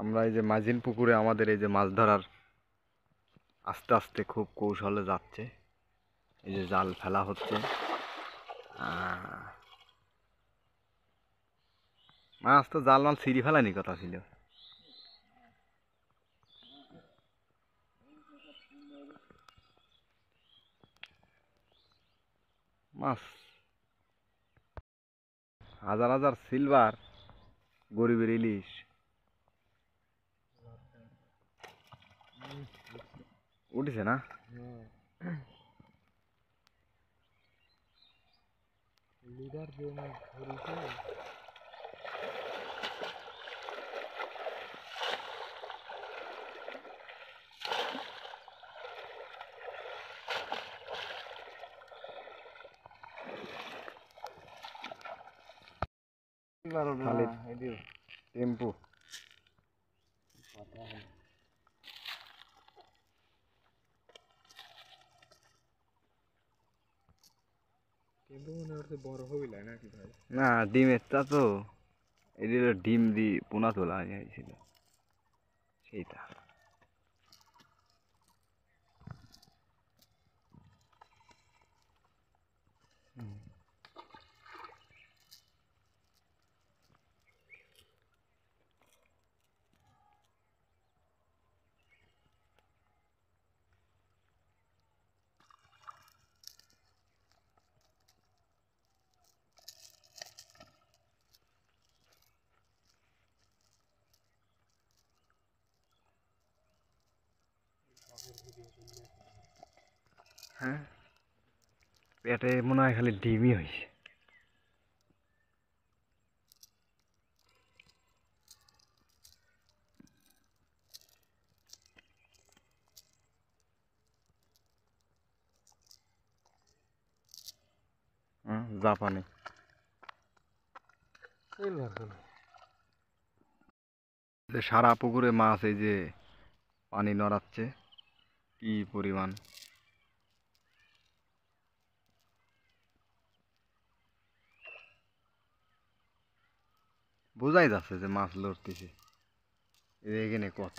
আমরা এই যে মাঝিন পুকুরে আমাদের এই যে মাছ ধরার আস্তে আস্তে খুব কৌশলে যাচ্ছে এই যে জাল ফেলা হচ্ছে মাছ তো জাল মাল সিঁড়ি ফেলানি কথা ছিল মাছ হাজার হাজার সিলভার গরিবের ইলিশ udah sih nah. lidar dia mau baru Tempuh. না ডিমের তা তো এদের ডিম দিয়ে পোনা তোলা হয়েছিল সেইটা হ্যাঁ পেটে মনে হয় খালি ডিমই হয়েছে জাপানি সারা পুকুরে মাছ এই যে পানি নড়াচ্ছে কি পরিমাণ বোঝাই যাচ্ছে যে মাছ লড়তেছে এখানে কত